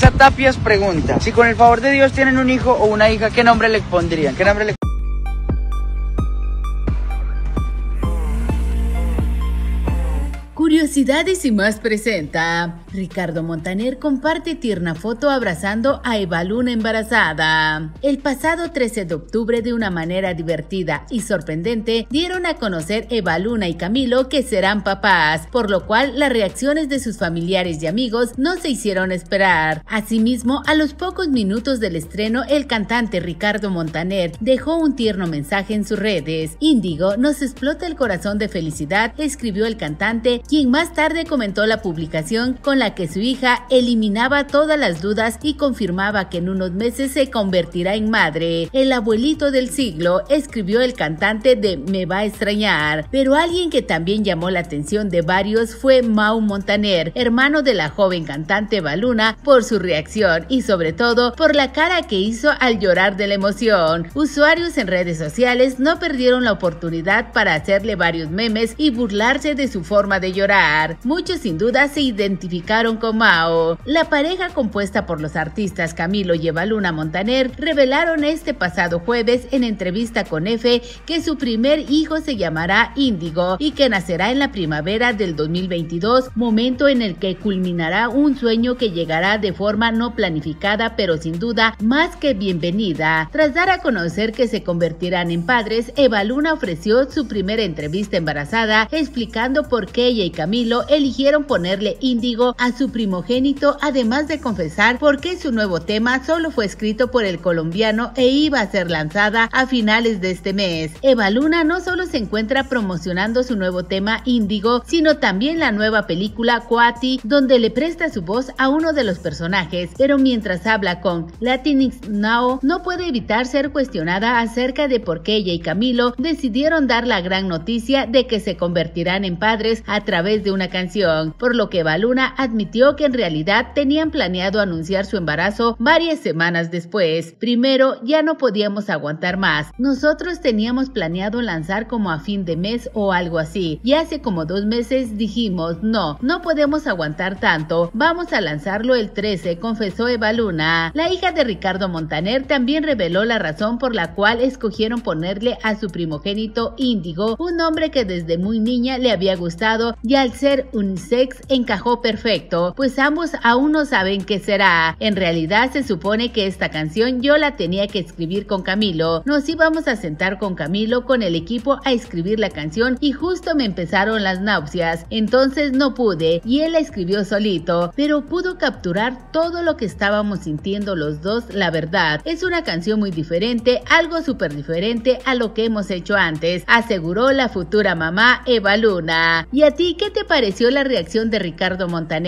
Luisa Tapias pregunta, si con el favor de Dios tienen un hijo o una hija, ¿qué nombre le pondrían? ¿Qué nombre le Curiosidades y más presenta Ricardo Montaner comparte tierna foto abrazando a Eva Luna embarazada. El pasado 13 de octubre, de una manera divertida y sorprendente, dieron a conocer Eva Luna y Camilo que serán papás, por lo cual las reacciones de sus familiares y amigos no se hicieron esperar. Asimismo, a los pocos minutos del estreno, el cantante Ricardo Montaner dejó un tierno mensaje en sus redes. Índigo nos explota el corazón de felicidad, escribió el cantante, quien más tarde comentó la publicación con la que su hija eliminaba todas las dudas y confirmaba que en unos meses se convertirá en madre. El abuelito del siglo escribió el cantante de Me va a extrañar, pero alguien que también llamó la atención de varios fue Mau Montaner, hermano de la joven cantante Baluna, por su reacción y sobre todo por la cara que hizo al llorar de la emoción. Usuarios en redes sociales no perdieron la oportunidad para hacerle varios memes y burlarse de su forma de llorar. Muchos sin duda se identificaron con Mao. La pareja compuesta por los artistas Camilo y Evaluna Montaner revelaron este pasado jueves en entrevista con EFE que su primer hijo se llamará Índigo y que nacerá en la primavera del 2022, momento en el que culminará un sueño que llegará de forma no planificada pero sin duda más que bienvenida. Tras dar a conocer que se convertirán en padres, Evaluna ofreció su primera entrevista embarazada explicando por qué ella y Camilo eligieron ponerle índigo a su primogénito, además de confesar por qué su nuevo tema solo fue escrito por el colombiano e iba a ser lanzada a finales de este mes. Eva Luna no solo se encuentra promocionando su nuevo tema Índigo, sino también la nueva película Quati, donde le presta su voz a uno de los personajes, pero mientras habla con Latinx Now, no puede evitar ser cuestionada acerca de por qué ella y Camilo decidieron dar la gran noticia de que se convertirán en padres a través de una canción, por lo que Eva Luna admitió que en realidad tenían planeado anunciar su embarazo varias semanas después. Primero, ya no podíamos aguantar más. Nosotros teníamos planeado lanzar como a fin de mes o algo así. Y hace como dos meses dijimos, no, no podemos aguantar tanto. Vamos a lanzarlo el 13, confesó Eva Luna. La hija de Ricardo Montaner también reveló la razón por la cual escogieron ponerle a su primogénito Índigo, un nombre que desde muy niña le había gustado y al ser un sex encajó perfecto pues ambos aún no saben qué será. En realidad se supone que esta canción yo la tenía que escribir con Camilo. Nos íbamos a sentar con Camilo, con el equipo, a escribir la canción y justo me empezaron las náuseas. Entonces no pude y él la escribió solito, pero pudo capturar todo lo que estábamos sintiendo los dos, la verdad. Es una canción muy diferente, algo súper diferente a lo que hemos hecho antes, aseguró la futura mamá Eva Luna. ¿Y a ti qué te pareció la reacción de Ricardo Montaner?